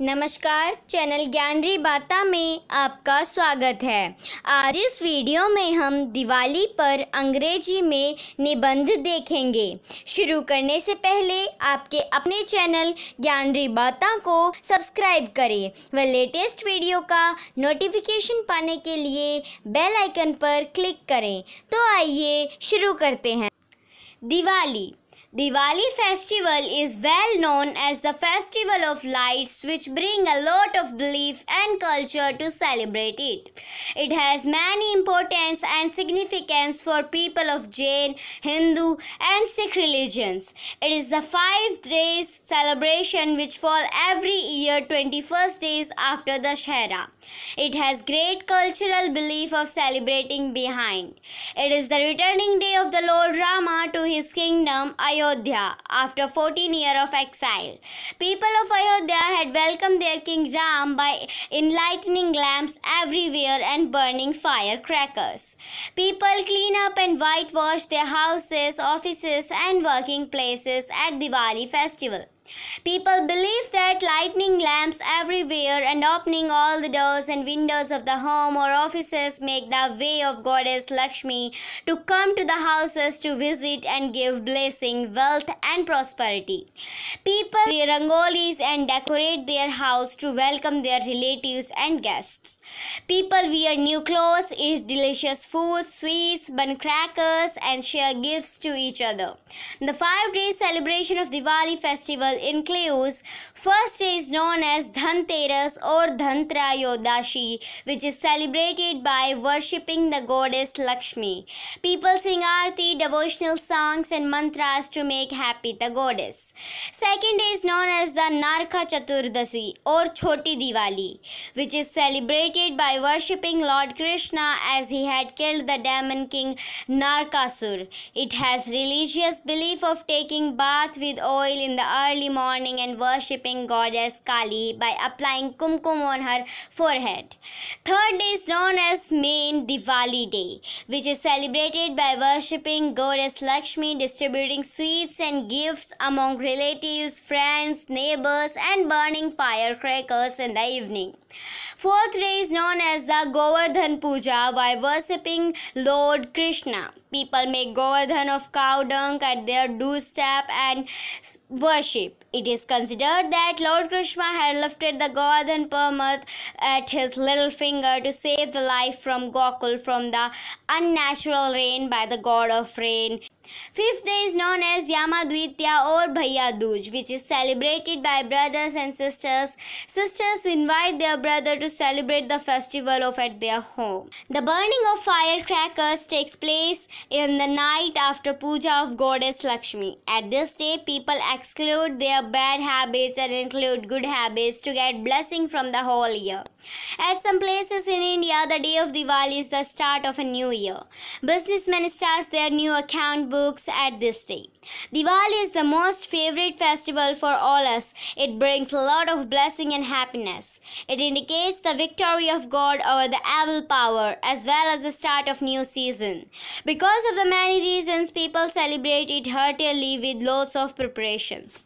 नमस्कार चैनल ज्ञानरी बाता में आपका स्वागत है आज इस वीडियो में हम दिवाली पर अंग्रेजी में निबंध देखेंगे शुरू करने से पहले आपके अपने चैनल ज्ञानरी बाता को सब्सक्राइब करें व लेटेस्ट वीडियो का नोटिफिकेशन पाने के लिए बेल आइकन पर क्लिक करें तो आइए शुरू करते हैं Diwali Diwali festival is well known as the festival of lights which bring a lot of belief and culture to celebrate it. It has many importance and significance for people of Jain, Hindu and Sikh religions. It is the 5 days celebration which fall every year 21st days after the Shara. It has great cultural belief of celebrating behind. It is the returning day of the Lord Rama to his kingdom Ayodhya after 14 years of exile. People of Ayodhya had welcomed their king Ram by enlightening lamps everywhere and burning firecrackers. People clean up and whitewash their houses, offices and working places at Diwali festival. People believe that lighting lamps everywhere and opening all the doors and windows of the home or offices make the way of Goddess Lakshmi to come to the houses to visit and give blessings bring wealth and prosperity. People wear rangolis and decorate their house to welcome their relatives and guests. People wear new clothes, eat delicious food, sweets, bun crackers, and share gifts to each other. The five day celebration of Diwali festival includes first day is known as Dhanteras or Dhantrayodashi, which is celebrated by worshipping the goddess Lakshmi. People sing arti, devotional songs, and mantras to make happy the goddess. Second day is known as the Narka Chaturdasi or Choti Diwali, which is celebrated by worshipping Lord Krishna as he had killed the demon king Narkasur. It has religious belief of taking bath with oil in the early morning and worshipping goddess Kali by applying kumkum on her forehead. Third day is known as main Diwali day, which is celebrated by worshipping goddess Lakshmi, distributing sweets and gifts among relatives, friends, neighbors, and burning firecrackers in the evening. Fourth day is known as the Govardhan Puja by worshipping Lord Krishna. People make Govardhan of cow dung at their doorstep and worship. It is considered that Lord Krishna had lifted the Govardhan Parmat at his little finger to save the life from Gokul from the unnatural rain by the god of rain, Fifth day is known as Yamadvitya or Bhaiya Dooj, which is celebrated by brothers and sisters. Sisters invite their brother to celebrate the festival of at their home. The burning of firecrackers takes place in the night after puja of goddess Lakshmi. At this day, people exclude their bad habits and include good habits to get blessing from the whole year. At some places in India, the day of Diwali is the start of a new year. Businessmen start their new account book books at this day. Diwali is the most favorite festival for all us. It brings a lot of blessing and happiness. It indicates the victory of God over the evil power as well as the start of new season. Because of the many reasons people celebrate it heartily with lots of preparations.